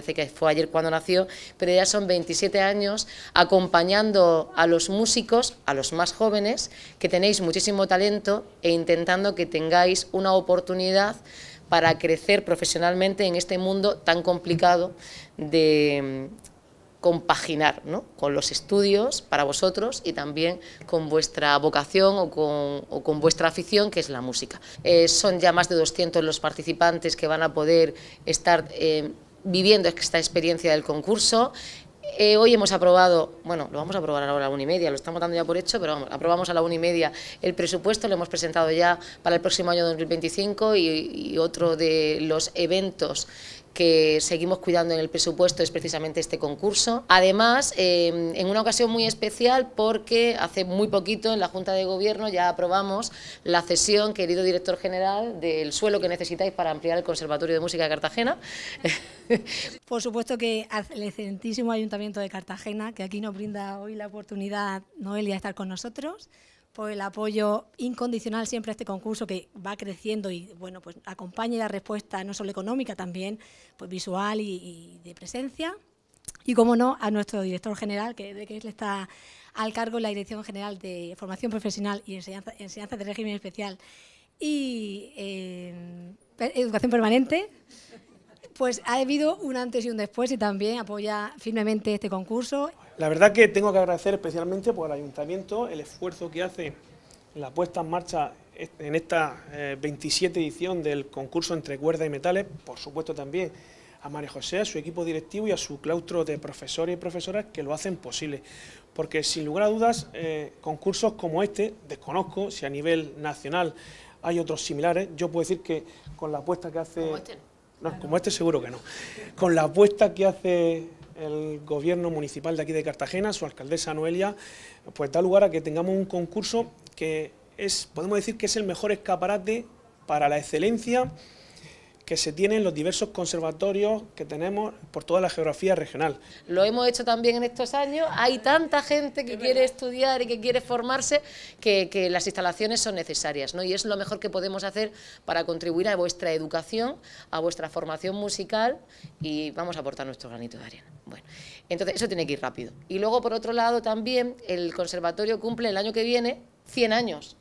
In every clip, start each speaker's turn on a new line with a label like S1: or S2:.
S1: parece que fue ayer cuando nació, pero ya son 27 años acompañando a los músicos, a los más jóvenes, que tenéis muchísimo talento e intentando que tengáis una oportunidad para crecer profesionalmente en este mundo tan complicado de mm, compaginar con los estudios para vosotros y también con vuestra vocación o con, vuestra afición que es la música. Eh, son ya más de 200 los participantes que van a poder estar eh, viviendo esta experiencia del concurso. Eh, hoy hemos aprobado, bueno, lo vamos a aprobar ahora a la una y media, lo estamos dando ya por hecho, pero aprobamos a la una y media el presupuesto, lo hemos presentado ya para el próximo año 2025 y otro de los eventos que seguimos cuidando en el presupuesto es precisamente este concurso. Además, em, en una ocasión muy especial porque hace muy poquito en la Junta de Gobierno ya aprobamos la cesión, querido director general, del suelo que necesitáis para ampliar el Conservatorio de Música de Cartagena.
S2: Por supuesto que el excelentísimo Ayuntamiento de Cartagena, que aquí nos brinda hoy la oportunidad, Noelia, de estar con nosotros el apoyo incondicional siempre a este concurso que va creciendo y bueno, pues acompaña la respuesta no solo económica, también pues visual y, de presencia. Y como no, a nuestro director general, que de que está al cargo en la Dirección General de Formación Profesional y Enseñanza, de Régimen Especial y eh, Educación Permanente, pues ha habido un antes y un después y también apoya firmemente este concurso
S3: la verdad que tengo que agradecer especialmente por el ayuntamiento el esfuerzo que hace la puesta en marcha en esta 27 eh, edición del concurso entre cuerdas y metales, por supuesto también a María José, a su equipo directivo y a su claustro de profesores y profesoras que lo hacen posible. Porque sin lugar a dudas, eh, concursos como este, desconozco si a nivel nacional hay otros similares, yo puedo decir que con la apuesta que hace... Como este. No, ah, como este seguro que no. Con la apuesta que hace el gobierno municipal de aquí de Cartagena, su alcaldesa Noelia, pues da lugar a que tengamos un concurso que es, podemos decir que es el mejor escaparate para la excelencia que se tienen en los diversos conservatorios que tenemos por toda la geografía regional. Lo hemos hecho
S1: también en estos años, hay tanta gente que quiere estudiar y que quiere formarse que, las instalaciones son necesarias ¿no? y es lo mejor que podemos hacer para contribuir a vuestra educación, a vuestra formación musical y vamos a aportar nuestro granito de arena. Bueno, entonces eso tiene que ir rápido. Y luego por otro lado también el conservatorio cumple el año que viene 100 años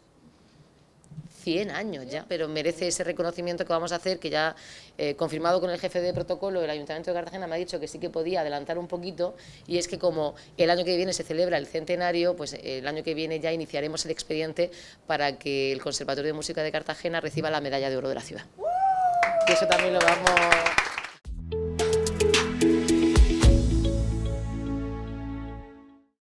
S1: 100 años ya, pero merece ese reconocimiento que vamos a hacer, que ya eh, confirmado con el jefe de protocolo, el Ayuntamiento de Cartagena me ha dicho que sí que podía adelantar un poquito, y es que como el año que viene se celebra el centenario, pues eh, el año que viene ya iniciaremos el expediente para que el Conservatorio de Música de Cartagena reciba la medalla de oro de la ciudad. Y eso
S3: también lo vamos...